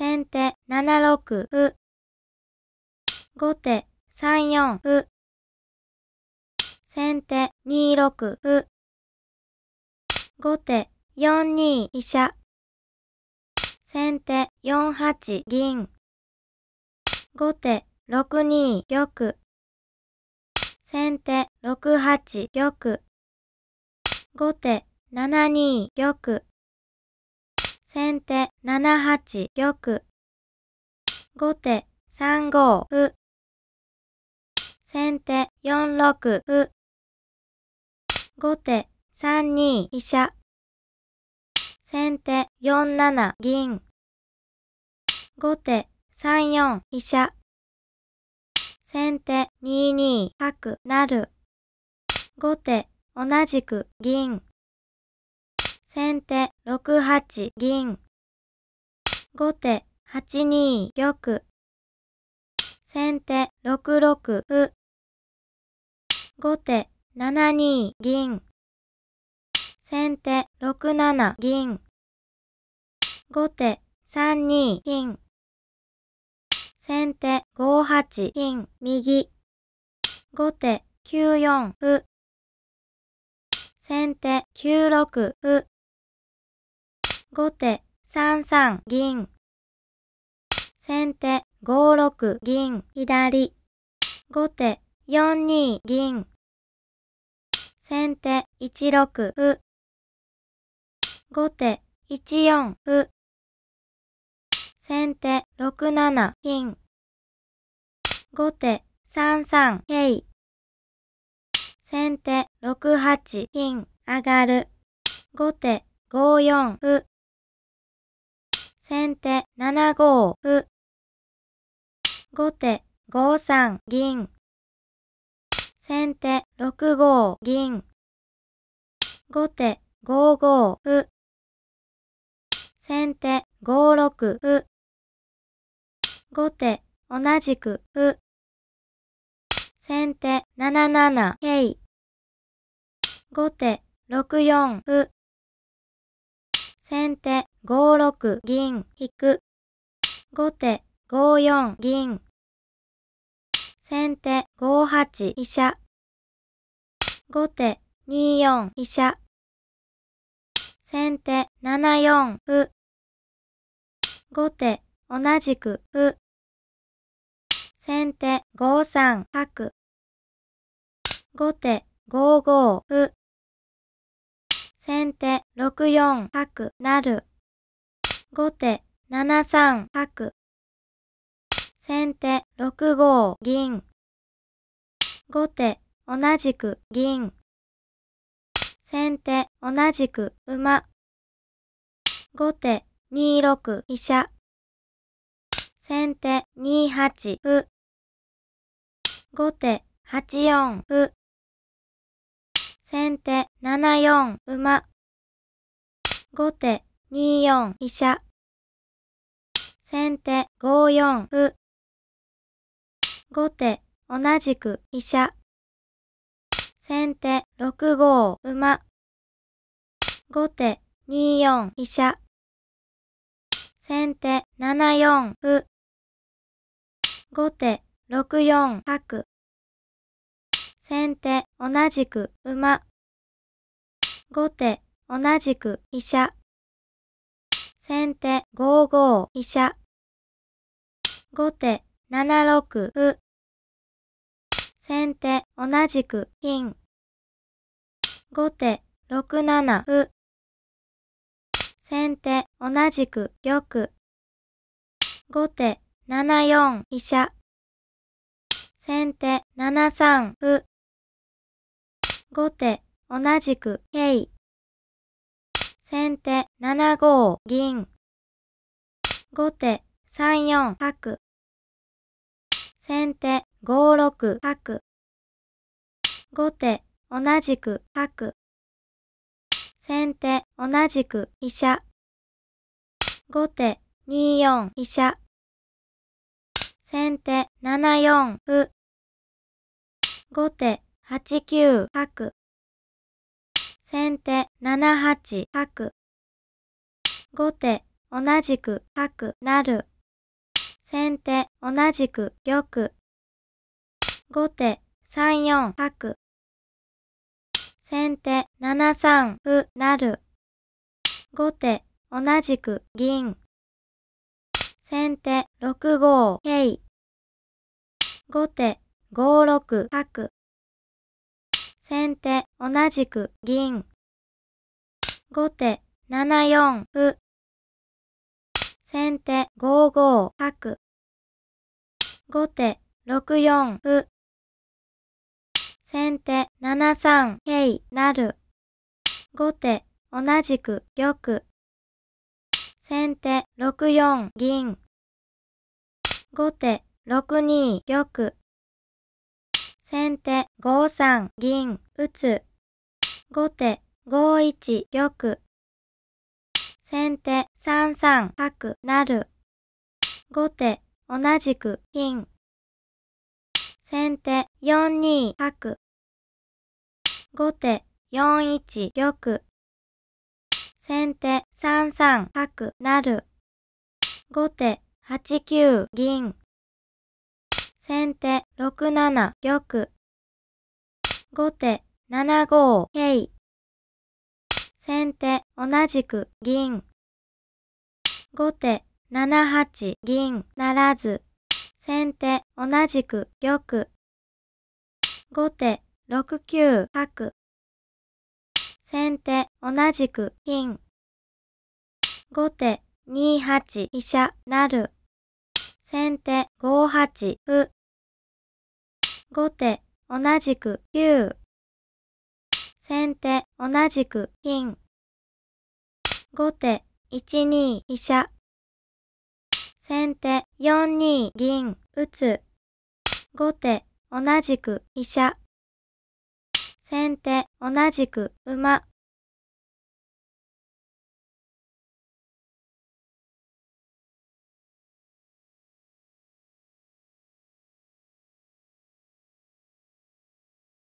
先手7六歩。後手3四歩。先手2六歩。後手4二飛車。先手4八銀。後手6二玉。先手6八玉。後手7二玉。先手7八玉。後手3五歩。先手4六歩。後手3二飛車。先手4七銀。後手3四飛車。先手2二角成。後手同じく銀。先手6八銀。後手8二玉。先手6六歩。後手7二銀。先手6七銀。後手3二銀。先手5八銀右。後手9四歩。先手9六歩。後手3三銀。先手5六銀左。後手4二銀。先手1六歩。後手1四歩。先手6七金。後手3三い。先手6八金上がる。後手5四歩。先手7五歩。後手5三銀。先手6五銀。後手5五歩。先手5六歩。後手同じく歩。先手7七桂。後手6四歩。先手5六銀引く。後手5四銀。先手5八飛車。後手2四飛車。先手7四歩。後手同じく歩。先手5三角。後手5五歩。先手6四角なる。後手7三角。先手6五銀。後手同じく銀。先手同じく馬。後手2六飛車。先手2八歩。後手8四歩。先手7四馬。後手2四飛車。先手5四歩。後手同じく飛車。先手6五馬。後手2四飛車。先手7四歩。後手6四角。先手、同じく、馬。後手、同じく、医者。先手、5五、医者。後手、7六、う。先手、同じく、金。後手、6七、う。先手、同じく、玉。後手、7四、医者。先手、7三、う。後手、同じく、桂。先手、7五、銀。後手、3四、白。先手、5六、白。後手、同じく、白。先手、同じく、飛車。後手、2四、飛車。先手、7四、歩。後手、八九角。先手七八角。後手同じく角なる。先手同じく玉。後手三四角。先手七三歩なる。後手同じく銀。先手六五桂。後手五六角。先手同じく銀。後手七四歩。先手五五角。後手六四歩。先手七三桂なる。後手同じく玉。先手六四銀。後手六二玉。先手5三銀打つ。後手5一玉。先手3三角なる。後手同じく金。先手4二角。後手4一玉。先手3三角なる。後手8九銀。先手6七玉。後手7五桂。先手同じく銀。後手7八銀ならず。先手同じく玉。後手6九角。先手同じく金。後手2八飛車なる。先手5八歩。後手、同じく9。先手、同じく金。後手、一二飛車。先手、四二銀、打つ。後手、同じく飛車。先手、同じく馬。